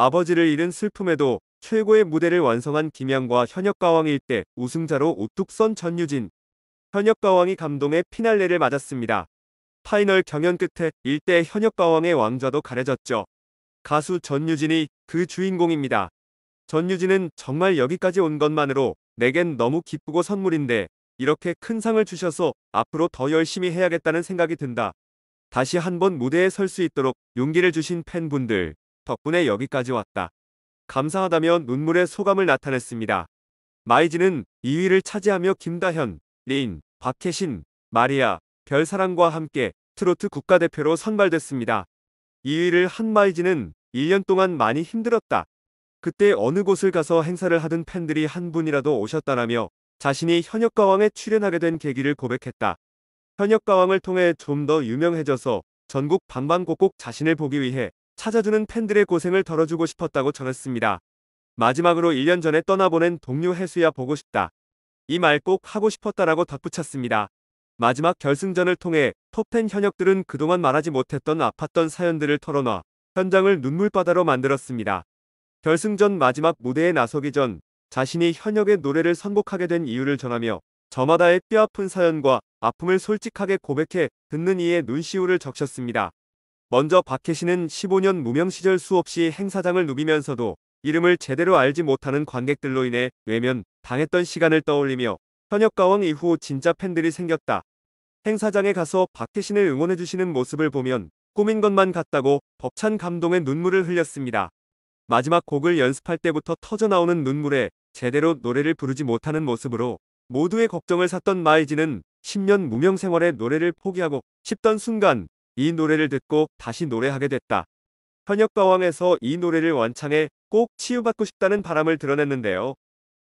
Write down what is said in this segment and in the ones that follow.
아버지를 잃은 슬픔에도 최고의 무대를 완성한 김양과 현역가왕일 때 우승자로 우뚝 선 전유진. 현역가왕이 감동의 피날레를 맞았습니다. 파이널 경연 끝에 1대 현역가왕의 왕좌도 가려졌죠. 가수 전유진이 그 주인공입니다. 전유진은 정말 여기까지 온 것만으로 내겐 너무 기쁘고 선물인데 이렇게 큰 상을 주셔서 앞으로 더 열심히 해야겠다는 생각이 든다. 다시 한번 무대에 설 수 있도록 용기를 주신 팬분들 덕분에 여기까지 왔다. 감사하다며 눈물의 소감을 나타냈습니다. 마이진은 2위를 차지하며 김다현, 린, 박혜신, 마리아, 별사랑과 함께 트로트 국가대표로 선발됐습니다. 2위를 한 마이진은 1년 동안 많이 힘들었다. 그때 어느 곳을 가서 행사를 하던 팬들이 한 분이라도 오셨다라며 자신이 현역가왕에 출연하게 된 계기를 고백했다. 현역가왕을 통해 좀 더 유명해져서 전국 방방곡곡 자신을 보기 위해 찾아주는 팬들의 고생을 덜어주고 싶었다고 전했습니다. 마지막으로 1년 전에 떠나보낸 동료 해수야 보고 싶다. 이 말 꼭 하고 싶었다라고 덧붙였습니다. 마지막 결승전을 통해 톱10 현역들은 그동안 말하지 못했던 아팠던 사연들을 털어놔 현장을 눈물바다로 만들었습니다. 결승전 마지막 무대에 나서기 전 자신이 현역의 노래를 선곡하게 된 이유를 전하며 저마다의 뼈아픈 사연과 아픔을 솔직하게 고백해 듣는 이의 눈시울을 적셨습니다. 먼저 박해신은 15년 무명 시절 수없이 행사장을 누비면서도 이름을 제대로 알지 못하는 관객들로 인해 외면, 당했던 시간을 떠올리며 현역가왕 이후 진짜 팬들이 생겼다. 행사장에 가서 박해신을 응원해주시는 모습을 보면 꾸민 것만 같다고 벅찬 감동의 눈물을 흘렸습니다. 마지막 곡을 연습할 때부터 터져나오는 눈물에 제대로 노래를 부르지 못하는 모습으로 모두의 걱정을 샀던 마이진는 10년 무명 생활에 노래를 포기하고 싶던 순간 이 노래를 듣고 다시 노래하게 됐다. 현역가왕에서 이 노래를 완창해 꼭 치유받고 싶다는 바람을 드러냈는데요.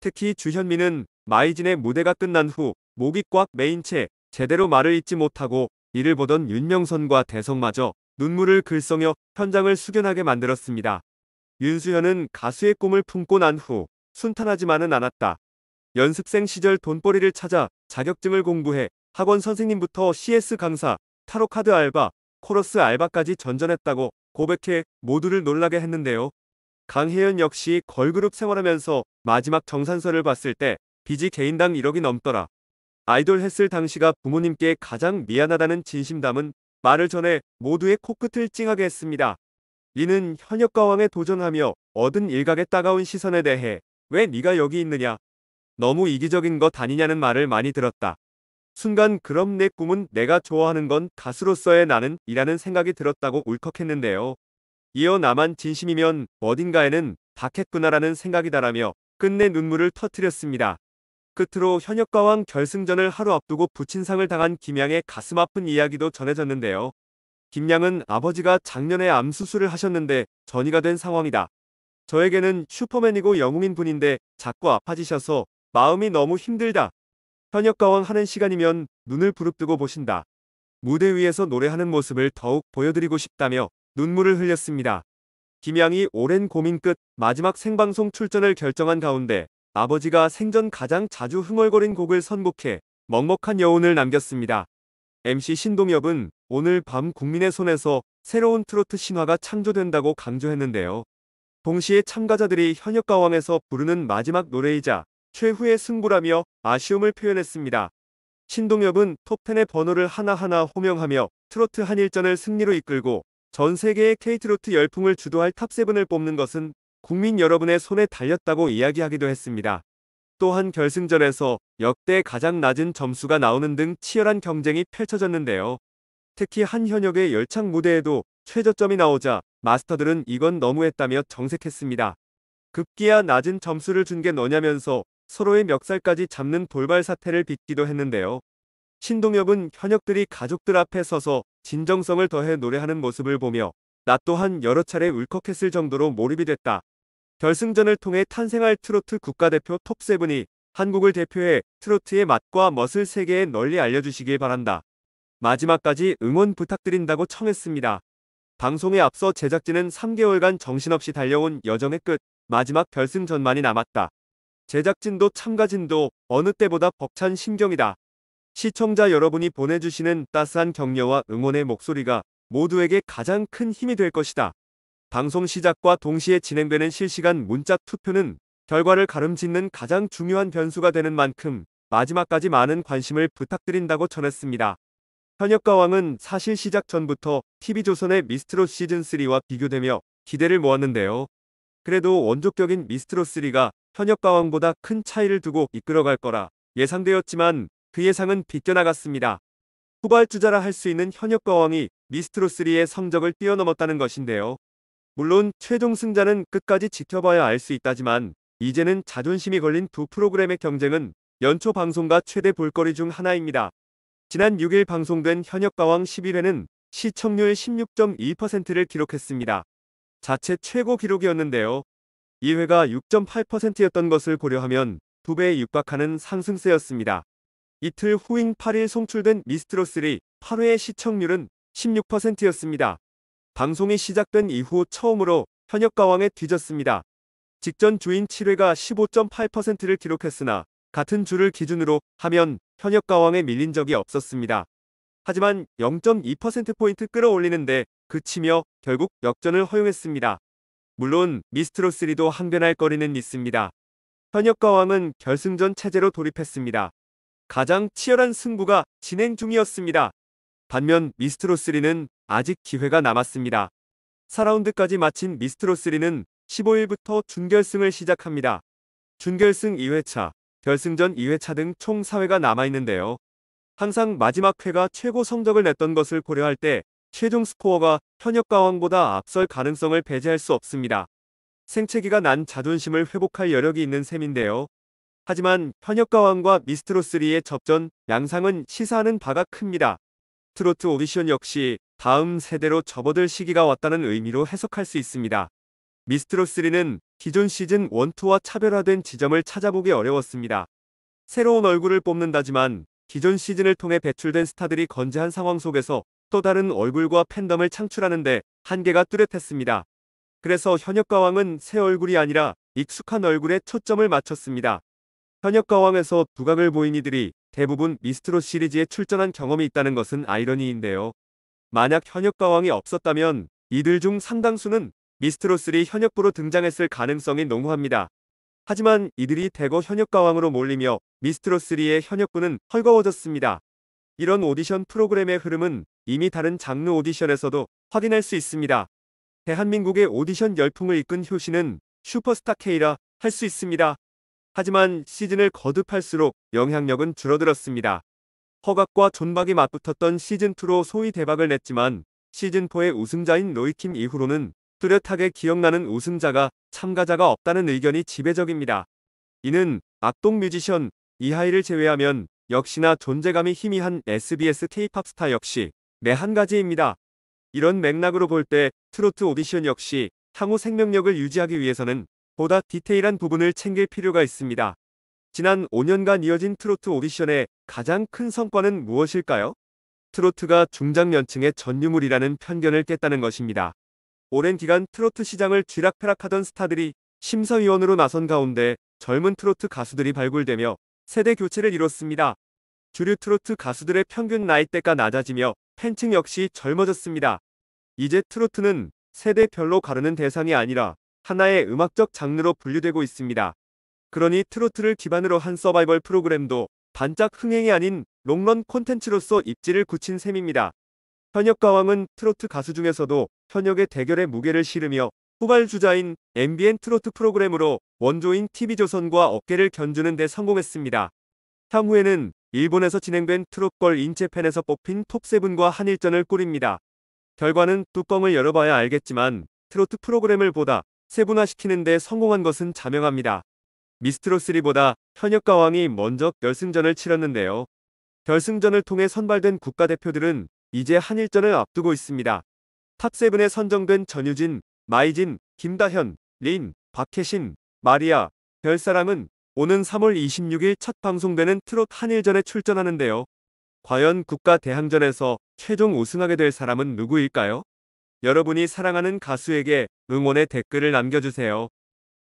특히 주현미는 마이진의 무대가 끝난 후 목이 꽉 메인 채 제대로 말을 잇지 못하고 이를 보던 윤명선과 대성마저 눈물을 글썽여 현장을 숙연하게 만들었습니다. 윤수현은 가수의 꿈을 품고 난 후 순탄하지만은 않았다. 연습생 시절 돈벌이를 찾아 자격증을 공부해 학원 선생님부터 CS 강사, 타로카드 알바, 코러스 알바까지 전전했다고 고백해 모두를 놀라게 했는데요. 강혜연 역시 걸그룹 생활하면서 마지막 정산서를 봤을 때 빚이 개인당 1억이 넘더라. 아이돌 했을 당시가 부모님께 가장 미안하다는 진심 담은 말을 전해 모두의 코끝을 찡하게 했습니다. 이는 현역 가왕에 도전하며 얻은 일각의 따가운 시선에 대해 왜 네가 여기 있느냐 너무 이기적인 것 아니냐는 말을 많이 들었다. 순간 그럼 내 꿈은 내가 좋아하는 건 가수로서의 나는 이라는 생각이 들었다고 울컥했는데요. 이어 나만 진심이면 어딘가에는 박했구나라는 생각이 다라며 끝내 눈물을 터뜨렸습니다. 끝으로 현역가왕 결승전을 하루 앞두고 부친상을 당한 김양의 가슴 아픈 이야기도 전해졌는데요. 김양은 아버지가 작년에 암수술을 하셨는데 전이가 된 상황이다. 저에게는 슈퍼맨이고 영웅인 분인데 자꾸 아파지셔서 마음이 너무 힘들다. 현역가원 하는 시간이면 눈을 부릅뜨고 보신다. 무대 위에서 노래하는 모습을 더욱 보여드리고 싶다며 눈물을 흘렸습니다. 김양이 오랜 고민 끝 마지막 생방송 출전을 결정한 가운데 아버지가 생전 가장 자주 흥얼거린 곡을 선곡해 먹먹한 여운을 남겼습니다. MC 신동엽은 오늘 밤 국민의 손에서 새로운 트로트 신화가 창조된다고 강조했는데요. 동시에 참가자들이 현역 가왕에서 부르는 마지막 노래이자 최후의 승부라며 아쉬움을 표현했습니다. 신동엽은 톱10의 번호를 하나하나 호명하며 트로트 한일전을 승리로 이끌고 전 세계의 케이트로트 열풍을 주도할 탑세븐을 뽑는 것은 국민 여러분의 손에 달렸다고 이야기하기도 했습니다. 또한 결승전에서 역대 가장 낮은 점수가 나오는 등 치열한 경쟁이 펼쳐졌는데요. 특히 한 현역의 열창 무대에도 최저점이 나오자 마스터들은 이건 너무했다며 정색했습니다. 급기야 낮은 점수를 준 게 너냐면서 서로의 멱살까지 잡는 돌발 사태를 빚기도 했는데요. 신동엽은 현역들이 가족들 앞에 서서 진정성을 더해 노래하는 모습을 보며 나 또한 여러 차례 울컥했을 정도로 몰입이 됐다. 결승전을 통해 탄생할 트로트 국가대표 톱세븐이 한국을 대표해 트로트의 맛과 멋을 세계에 널리 알려주시길 바란다. 마지막까지 응원 부탁드린다고 청했습니다. 방송에 앞서 제작진은 3개월간 정신없이 달려온 여정의 끝, 마지막 결승전만이 남았다. 제작진도 참가진도 어느 때보다 벅찬 심경이다. 시청자 여러분이 보내주시는 따스한 격려와 응원의 목소리가 모두에게 가장 큰 힘이 될 것이다. 방송 시작과 동시에 진행되는 실시간 문자 투표는 결과를 가름짓는 가장 중요한 변수가 되는 만큼 마지막까지 많은 관심을 부탁드린다고 전했습니다. 현역가왕은 사실 시작 전부터 TV조선의 미스트롯 시즌3와 비교되며 기대를 모았는데요. 그래도 원조격인 미스트롯3가 현역 가왕보다 큰 차이를 두고 이끌어갈 거라 예상되었지만 그 예상은 빗겨나갔습니다. 후발주자라 할 수 있는 현역 가왕이 미스트로3의 성적을 뛰어넘었다는 것인데요. 물론 최종 승자는 끝까지 지켜봐야 알 수 있다지만 이제는 자존심이 걸린 두 프로그램의 경쟁은 연초 방송과 최대 볼거리 중 하나입니다. 지난 6일 방송된 현역가왕 11회는 시청률 16.2%를 기록했습니다. 자체 최고 기록이었는데요. 이회가 6.8%였던 것을 고려하면 2배에 육박하는 상승세였습니다. 이틀 후인 8일 송출된 미스트로3 8회의 시청률은 16%였습니다. 방송이 시작된 이후 처음으로 현역 가왕에 뒤졌습니다. 직전 주인 7회가 15.8%를 기록했으나 같은 주를 기준으로 하면 현역 가왕에 밀린 적이 없었습니다. 하지만 0.2%포인트 끌어올리는데 그치며 결국 역전을 허용했습니다. 물론 미스트로3도 항변할 거리는 있습니다. 현역 가왕은 결승전 체제로 돌입했습니다. 가장 치열한 승부가 진행 중이었습니다. 반면 미스트로3는 아직 기회가 남았습니다. 4라운드까지 마친 미스트로3는 15일부터 준결승을 시작합니다. 준결승 2회차, 결승전 2회차 등 총 4회가 남아있는데요. 항상 마지막 회가 최고 성적을 냈던 것을 고려할 때 최종 스코어가 현역 가왕보다 앞설 가능성을 배제할 수 없습니다. 생체기가 난 자존심을 회복할 여력이 있는 셈인데요. 하지만 현역 가왕과 미스트로3의 접전 양상은 시사하는 바가 큽니다. 트로트 오디션 역시 다음 세대로 접어들 시기가 왔다는 의미로 해석할 수 있습니다. 미스트로3는 기존 시즌 1-2와 차별화된 지점을 찾아보기 어려웠습니다. 새로운 얼굴을 뽑는다지만 기존 시즌을 통해 배출된 스타들이 건재한 상황 속에서 또 다른 얼굴과 팬덤을 창출하는데 한계가 뚜렷했습니다. 그래서 현역가왕은 새 얼굴이 아니라 익숙한 얼굴에 초점을 맞췄습니다. 현역가왕에서 두각을 보인 이들이 대부분 미스트롯 시리즈에 출전한 경험이 있다는 것은 아이러니인데요. 만약 현역가왕이 없었다면 이들 중 상당수는 미스트롯3 현역부로 등장했을 가능성이 농후합니다. 하지만 이들이 대거 현역가왕으로 몰리며 미스트롯3의 현역부는 헐거워졌습니다. 이런 오디션 프로그램의 흐름은 이미 다른 장르 오디션에서도 확인할 수 있습니다. 대한민국의 오디션 열풍을 이끈 효신은 슈퍼스타 K라 할 수 있습니다. 하지만 시즌을 거듭할수록 영향력은 줄어들었습니다. 허각과 존박이 맞붙었던 시즌2로 소위 대박을 냈지만 시즌4의 우승자인 로이킴 이후로는 뚜렷하게 기억나는 우승자가 참가자가 없다는 의견이 지배적입니다. 이는 악동 뮤지션 이하이를 제외하면 역시나 존재감이 희미한 SBS K-팝 스타 역시 매한 네, 가지입니다. 이런 맥락으로 볼 때 트로트 오디션 역시 향후 생명력을 유지하기 위해서는 보다 디테일한 부분을 챙길 필요가 있습니다. 지난 5년간 이어진 트로트 오디션의 가장 큰 성과는 무엇일까요? 트로트가 중장년층의 전유물이라는 편견을 깼다는 것입니다. 오랜 기간 트로트 시장을 쥐락펴락하던 스타들이 심사위원으로 나선 가운데 젊은 트로트 가수들이 발굴되며 세대 교체를 이뤘습니다. 주류 트로트 가수들의 평균 나이대가 낮아지며 팬층 역시 젊어졌습니다. 이제 트로트는 세대별로 가르는 대상이 아니라 하나의 음악적 장르로 분류되고 있습니다. 그러니 트로트를 기반으로 한 서바이벌 프로그램도 반짝 흥행이 아닌 롱런 콘텐츠로서 입지를 굳힌 셈입니다. 현역 가왕은 트로트 가수 중에서도 현역의 대결에 무게를 실으며 후발주자인 MBN 트로트 프로그램으로 원조인 TV조선과 어깨를 견주는 데 성공했습니다. 향후에는 일본에서 진행된 트롯걸 인체팬에서 뽑힌 톱7과 한일전을 꾸립니다. 결과는 뚜껑을 열어봐야 알겠지만 트로트 프로그램을 보다 세분화시키는 데 성공한 것은 자명합니다. 미스트롯3보다 현역 가왕이 먼저 결승전을 치렀는데요. 결승전을 통해 선발된 국가대표들은 이제 한일전을 앞두고 있습니다. 탑7에 선정된 전유진, 마이진, 김다현, 린, 박혜신, 마리아, 별사람은 오는 3월 26일 첫 방송되는 트롯 한일전에 출전하는데요. 과연 국가 대항전에서 최종 우승하게 될 사람은 누구일까요? 여러분이 사랑하는 가수에게 응원의 댓글을 남겨주세요.